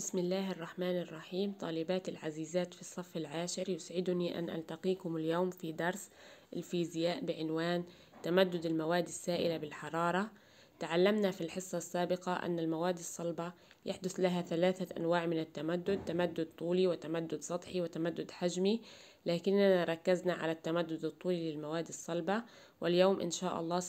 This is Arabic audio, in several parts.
بسم الله الرحمن الرحيم طالباتي العزيزات في الصف العاشر يسعدني أن ألتقيكم اليوم في درس الفيزياء بعنوان تمدد المواد السائلة بالحرارة تعلمنا في الحصة السابقة أن المواد الصلبة يحدث لها ثلاثة أنواع من التمدد تمدد طولي وتمدد سطحي وتمدد حجمي لكننا ركزنا على التمدد الطولي للمواد الصلبة واليوم إن شاء الله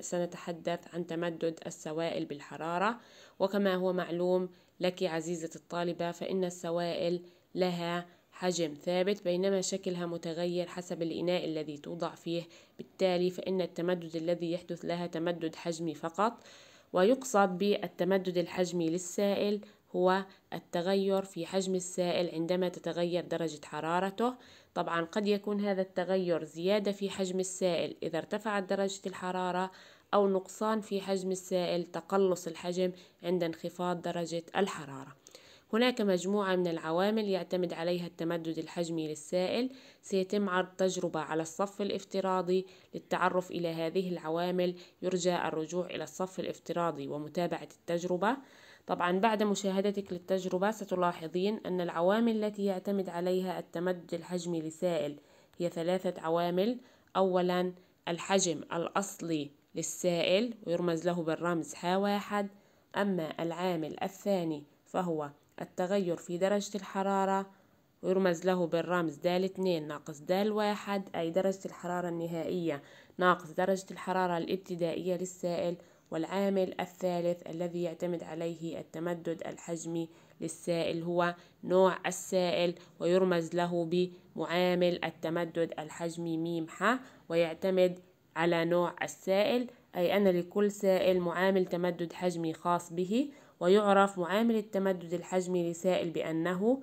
سنتحدث عن تمدد السوائل بالحرارة وكما هو معلوم لك عزيزة الطالبة فإن السوائل لها حجم ثابت بينما شكلها متغير حسب الإناء الذي توضع فيه بالتالي فإن التمدد الذي يحدث لها تمدد حجمي فقط ويقصد بالتمدد الحجمي للسائل هو التغير في حجم السائل عندما تتغير درجة حرارته طبعا قد يكون هذا التغير زيادة في حجم السائل إذا ارتفعت درجة الحرارة أو نقصان في حجم السائل تقلص الحجم عند انخفاض درجة الحرارة هناك مجموعة من العوامل يعتمد عليها التمدد الحجمي للسائل سيتم عرض تجربة على الصف الافتراضي للتعرف إلى هذه العوامل يرجى الرجوع إلى الصف الافتراضي ومتابعة التجربة طبعا بعد مشاهدتك للتجربة ستلاحظين أن العوامل التي يعتمد عليها التمدد الحجمي لسائل هي ثلاثة عوامل أولا الحجم الأصلي للسائل ويرمز له بالرمز ح واحد أما العامل الثاني فهو التغير في درجة الحرارة يرمز له بالرمز د اتنين ناقص د واحد أي درجة الحرارة النهائية ناقص درجة الحرارة الابتدائية للسائل والعامل الثالث الذي يعتمد عليه التمدد الحجمي للسائل هو نوع السائل ويرمز له بمعامل التمدد الحجمي ميم ح ويعتمد على نوع السائل أي أن لكل سائل معامل تمدد حجمي خاص به ويعرف معامل التمدد الحجمي لسائل بأنه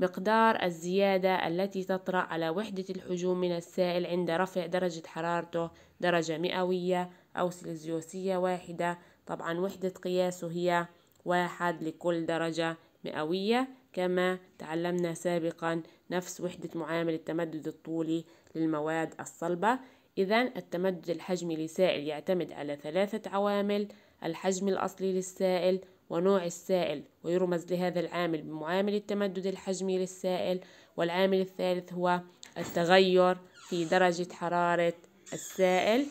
مقدار الزيادة التي تطرأ على وحدة الحجوم من السائل عند رفع درجة حرارته درجة مئوية أو سلزيوسية واحدة طبعا وحدة قياسه هي واحد لكل درجة مئوية كما تعلمنا سابقا نفس وحدة معامل التمدد الطولي للمواد الصلبة إذا التمدد الحجمي لسائل يعتمد على ثلاثة عوامل الحجم الأصلي للسائل ونوع السائل ويرمز لهذا العامل بمعامل التمدد الحجمي للسائل والعامل الثالث هو التغير في درجة حرارة السائل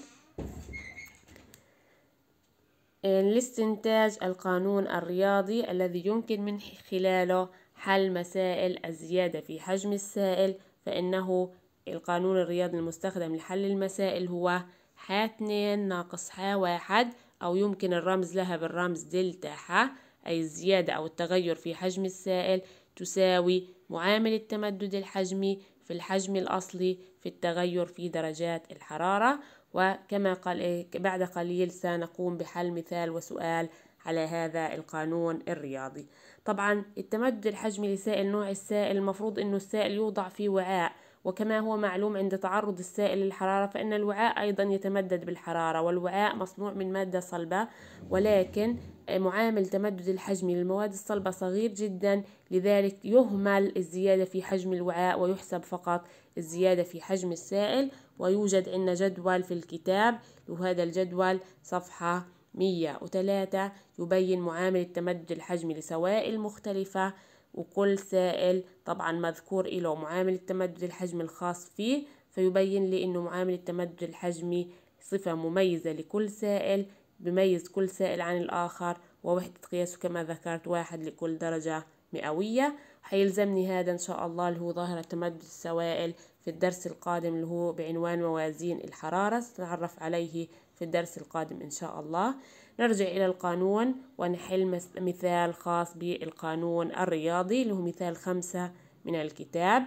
لاستنتاج القانون الرياضي الذي يمكن من خلاله حل مسائل الزيادة في حجم السائل فإنه القانون الرياضي المستخدم لحل المسائل هو ح2 ناقص ح1 أو يمكن الرمز لها بالرمز دلتا ح أي الزيادة أو التغير في حجم السائل تساوي معامل التمدد الحجمي في الحجم الأصلي في التغير في درجات الحرارة وكما قال بعد قليل سنقوم بحل مثال وسؤال على هذا القانون الرياضي طبعا التمدد الحجمي لسائل نوع السائل المفروض انه السائل يوضع في وعاء وكما هو معلوم عند تعرض السائل للحرارة فإن الوعاء أيضا يتمدد بالحرارة والوعاء مصنوع من مادة صلبة ولكن معامل تمدد الحجم للمواد الصلبة صغير جدا لذلك يهمل الزيادة في حجم الوعاء ويحسب فقط الزيادة في حجم السائل ويوجد عندنا جدول في الكتاب وهذا الجدول صفحة 103 يبين معامل التمدد الحجمي لسوائل مختلفة وكل سائل طبعا مذكور له معامل التمدد الحجمي الخاص فيه فيبين لي انه معامل التمدد الحجمي صفة مميزة لكل سائل بميز كل سائل عن الآخر ووحدة قياسه كما ذكرت واحد لكل درجة مئوية حيلزمني هذا إن شاء الله اللي هو ظاهرة تمدد السوائل في الدرس القادم اللي هو بعنوان موازين الحرارة سنتعرف عليه في الدرس القادم إن شاء الله نرجع إلى القانون ونحل مثال خاص بالقانون الرياضي اللي هو مثال خمسة من الكتاب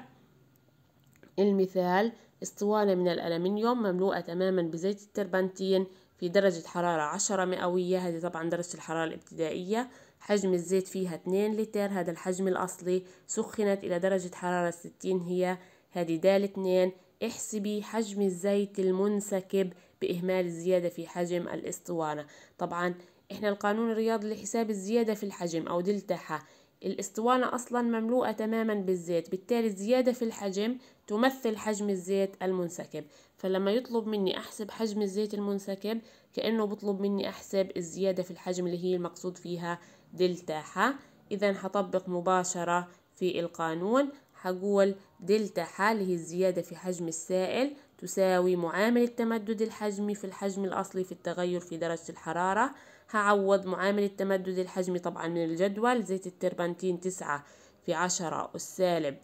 المثال اسطوانة من الألمنيوم مملوءة تماما بزيت التربنتين في درجة حرارة عشرة مئوية هذه طبعا درجة الحرارة الابتدائية حجم الزيت فيها 2 لتر هذا الحجم الأصلي سخنت إلى درجة حرارة 60 هي هذه د 2 احسبي حجم الزيت المنسكب بإهمال الزيادة في حجم الاسطوانة طبعا إحنا القانون الرياضي لحساب الزيادة في الحجم أو دلتا ح الاسطوانة أصلا مملوءة تماما بالزيت بالتالي الزيادة في الحجم تمثل حجم الزيت المنسكب فلما يطلب مني أحسب حجم الزيت المنسكب كأنه بطلب مني أحسب الزيادة في الحجم اللي هي المقصود فيها دلتا ح إذا هطبق مباشرة في القانون هقول دلتا ح اللي هي الزيادة في حجم السائل تساوي معامل التمدد الحجمي في الحجم الأصلي في التغير في درجة الحرارة هعوض معامل التمدد الحجمي طبعا من الجدول زيت التربنتين تسعة في عشرة السالب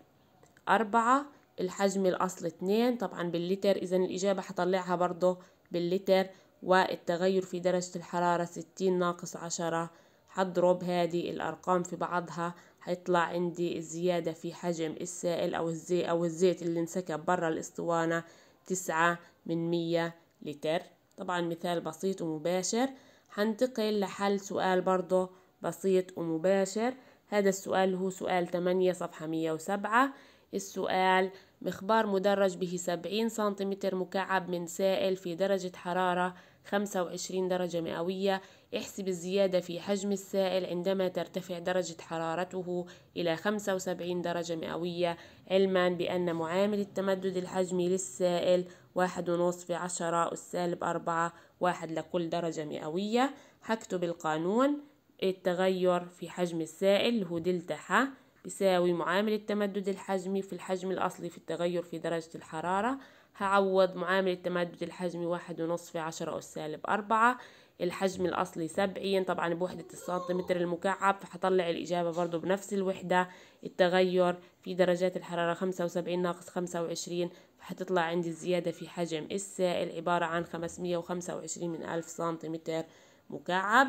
أربعة الحجم الأصلي اتنين طبعا باللتر إذا الإجابة هطلعها برضه باللتر والتغير في درجة الحرارة ستين ناقص عشرة هضرب هذه الأرقام في بعضها هيطلع عندي الزيادة في حجم السائل أو الزيت أو الزيت اللي انسكب برا الأسطوانة تسعة من مية لتر طبعا مثال بسيط ومباشر هنتقل لحل سؤال برضه بسيط ومباشر هذا السؤال هو سؤال تمانية صفحة مية وسبعة السؤال مخبار مدرج به سبعين سنتيمتر مكعب من سائل في درجة حرارة 25 درجة مئوية احسب الزيادة في حجم السائل عندما ترتفع درجة حرارته إلى 75 درجة مئوية علما بأن معامل التمدد الحجمي للسائل واحد في عشرة السالب أربعة واحد لكل درجة مئوية هكتب القانون التغير في حجم السائل هو دلتا ح بيساوي معامل التمدد الحجمي في الحجم الأصلي في التغير في درجة الحرارة هعوض معامل التمدد الحجمي واحد ونص في عشرة أس سالب أربعة الحجم الأصلي سبعين طبعا بوحدة السنتيمتر المكعب فحطلع الإجابة برضو بنفس الوحدة التغير في درجات الحرارة خمسة وسبعين ناقص خمسة وعشرين فحتطلع عندي الزيادة في حجم السائل عبارة عن خمسمية وخمسة وعشرين من ألف سنتيمتر مكعب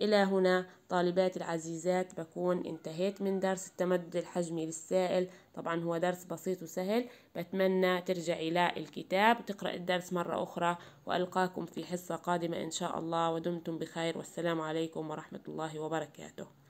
إلى هنا طالباتي العزيزات بكون انتهيت من درس التمدد الحجمي للسائل طبعا هو درس بسيط وسهل بتمنى ترجعي للكتاب وتقرأ الدرس مرة أخرى وألقاكم في حصة قادمة إن شاء الله ودمتم بخير والسلام عليكم ورحمة الله وبركاته